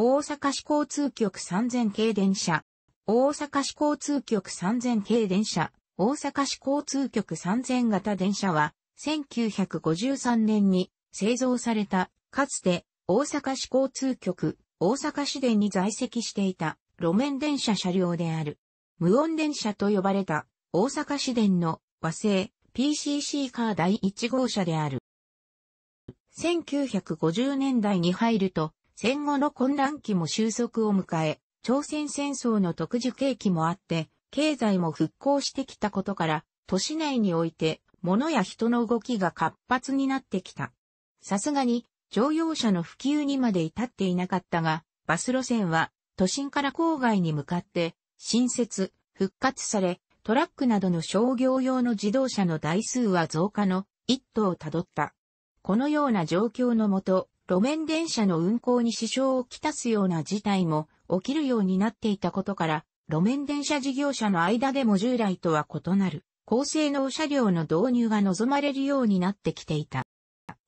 大阪市交通局3000系電車、大阪市交通局3000系電車、大阪市交通局3000型電車は、1953年に製造された、かつて大阪市交通局、大阪市電に在籍していた路面電車車両である。無音電車と呼ばれた大阪市電の和製 PCC カー第1号車である。1950年代に入ると、戦後の混乱期も収束を迎え、朝鮮戦争の特殊景気もあって、経済も復興してきたことから、都市内において、物や人の動きが活発になってきた。さすがに、乗用車の普及にまで至っていなかったが、バス路線は、都心から郊外に向かって、新設、復活され、トラックなどの商業用の自動車の台数は増加の一途をたどった。このような状況のもと、路面電車の運行に支障をきたすような事態も起きるようになっていたことから、路面電車事業者の間でも従来とは異なる、高性能車両の導入が望まれるようになってきていた。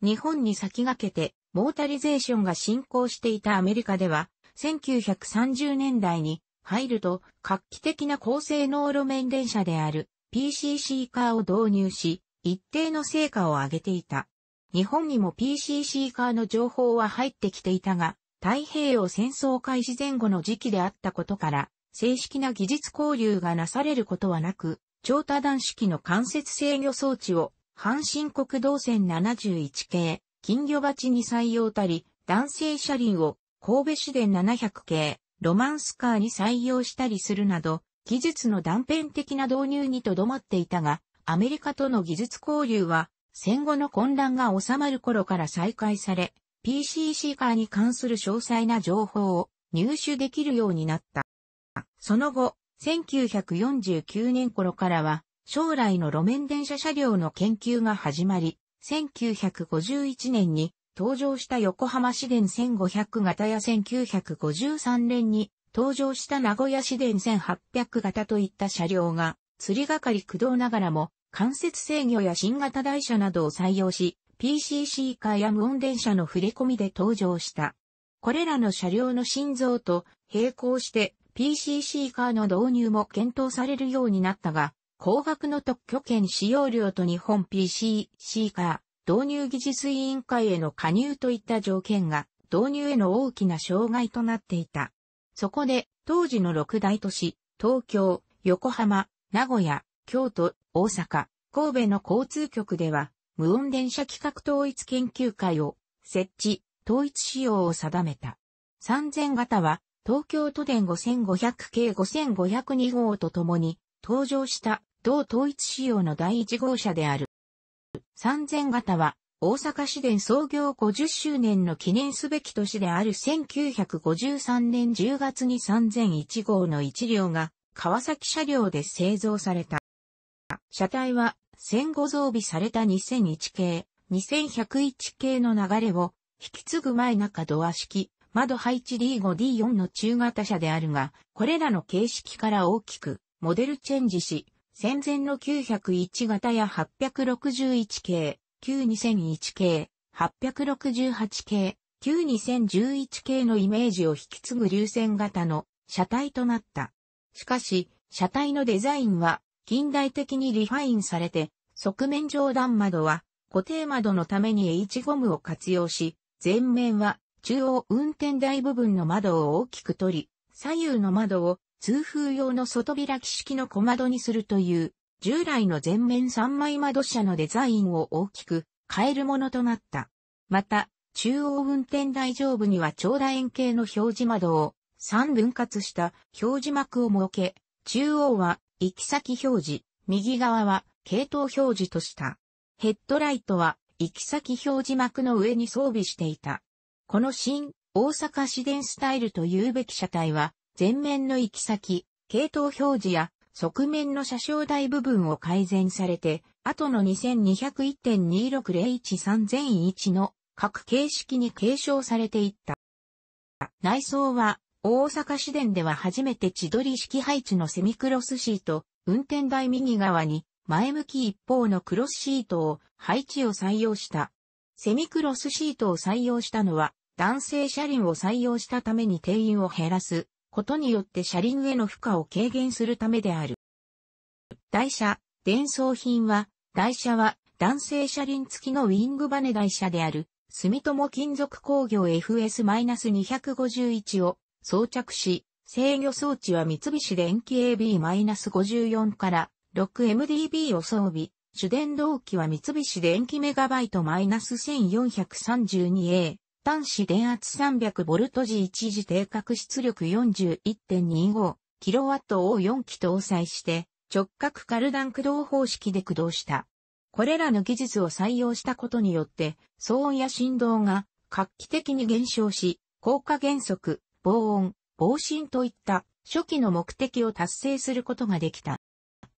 日本に先駆けて、モータリゼーションが進行していたアメリカでは、1930年代に入ると、画期的な高性能路面電車である PCC カーを導入し、一定の成果を上げていた。日本にも PCC カーの情報は入ってきていたが、太平洋戦争開始前後の時期であったことから、正式な技術交流がなされることはなく、超多段式の間接制御装置を、阪神国道線71系、金魚鉢に採用たり、男性車輪を神戸市電700系、ロマンスカーに採用したりするなど、技術の断片的な導入にとどまっていたが、アメリカとの技術交流は戦後の混乱が収まる頃から再開され、PC c カーに関する詳細な情報を入手できるようになった。その後、1949年頃からは、将来の路面電車車両の研究が始まり、1951年に登場した横浜市電1500型や1953年に登場した名古屋市電1800型といった車両が、釣りがかり駆動ながらも間接制御や新型台車などを採用し、PCC カーや無音電車の振り込みで登場した。これらの車両の心臓と並行して PCC カーの導入も検討されるようになったが、高額の特許権使用料と日本 PCC カー導入技術委員会への加入といった条件が導入への大きな障害となっていた。そこで当時の六大都市、東京、横浜、名古屋、京都、大阪、神戸の交通局では、無音電車企画統一研究会を設置、統一仕様を定めた。3000型は、東京都電5500系5502号とともに、登場した同統一仕様の第1号車である。3000型は、大阪市電創業50周年の記念すべき年である1953年10月に3001号の1両が川崎車両で製造された。車体は戦後増備された2001系、2101系の流れを引き継ぐ前中ドア式、窓配置 D5D4 の中型車であるが、これらの形式から大きくモデルチェンジし、戦前の901型や861系、92001系、868系、92011系のイメージを引き継ぐ流線型の車体となった。しかし、車体のデザインは近代的にリファインされて、側面上段窓は固定窓のために H ゴムを活用し、前面は中央運転台部分の窓を大きく取り、左右の窓を通風用の外開き式の小窓にするという、従来の前面3枚窓車のデザインを大きく変えるものとなった。また、中央運転台上部には長楕円形の表示窓を3分割した表示幕を設け、中央は行き先表示、右側は系統表示とした。ヘッドライトは行き先表示幕の上に装備していた。この新大阪市電スタイルというべき車体は、前面の行き先、系統表示や側面の車掌台部分を改善されて、後の2201.26013001の各形式に継承されていった。内装は大阪市電では初めて千鳥式配置のセミクロスシート、運転台右側に前向き一方のクロスシートを配置を採用した。セミクロスシートを採用したのは男性車輪を採用したために定員を減らすことによって車輪への負荷を軽減するためである。台車、伝送品は、台車は男性車輪付きのウィングバネ台車である、住友金属工業 FS-251 を装着し、制御装置は三菱電機 AB-54 から 6MDB を装備、主電動機は三菱電機メガバイト -1432A、端子電圧 300V 時一時定格出力 41.25kW を4機搭載して直角カルダン駆動方式で駆動した。これらの技術を採用したことによって騒音や振動が画期的に減少し、効果減速、防音、防振といった初期の目的を達成することができた。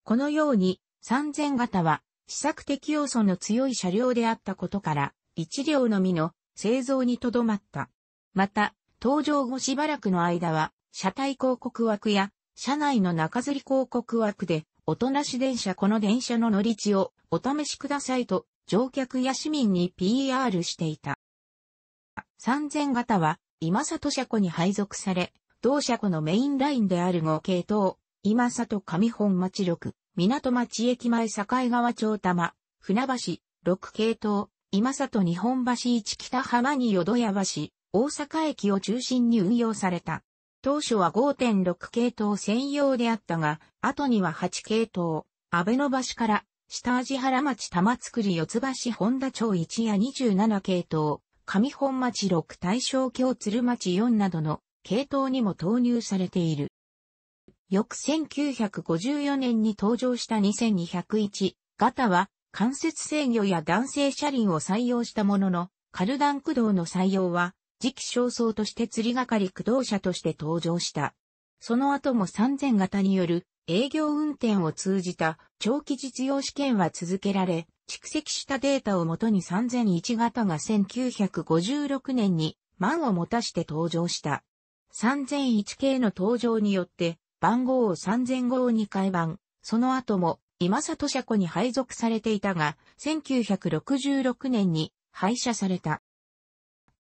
このように、3000型は、試作的要素の強い車両であったことから、1両のみの製造にとどまった。また、登場後しばらくの間は、車体広告枠や、車内の中吊り広告枠で、おとなし電車この電車の乗り地をお試しくださいと、乗客や市民に PR していた。3000型は、今里車庫に配属され、同車庫のメインラインである合計等、今里上本町6、港町駅前境川町玉、船橋、6系統、今里日本橋1北浜に淀屋橋、大阪駅を中心に運用された。当初は5.6系統専用であったが、後には8系統、安倍野橋から、下味原町玉造四橋本田町1や27系統、上本町六大正京鶴町四などの系統にも投入されている。翌1954年に登場した2201型は関節制御や弾性車輪を採用したものの、カルダン駆動の採用は次期焦燥として釣りがかり駆動車として登場した。その後も3000型による営業運転を通じた長期実用試験は続けられ、蓄積したデータをもとに3001型が1956年に満を持たして登場した。3001系の登場によって、番号を3000号に改版、その後も今里車庫に配属されていたが、1966年に廃車された。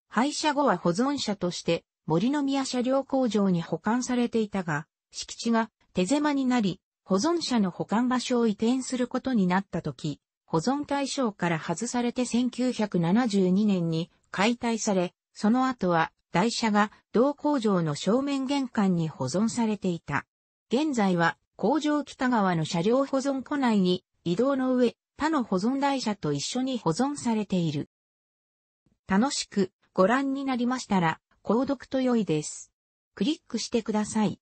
廃車後は保存車として森の宮車両工場に保管されていたが、敷地が手狭になり、保存者の保管場所を移転することになった時、保存対象から外されて1972年に解体され、その後は台車が同工場の正面玄関に保存されていた。現在は工場北側の車両保存庫内に移動の上、他の保存台車と一緒に保存されている。楽しくご覧になりましたら、購読と良いです。クリックしてください。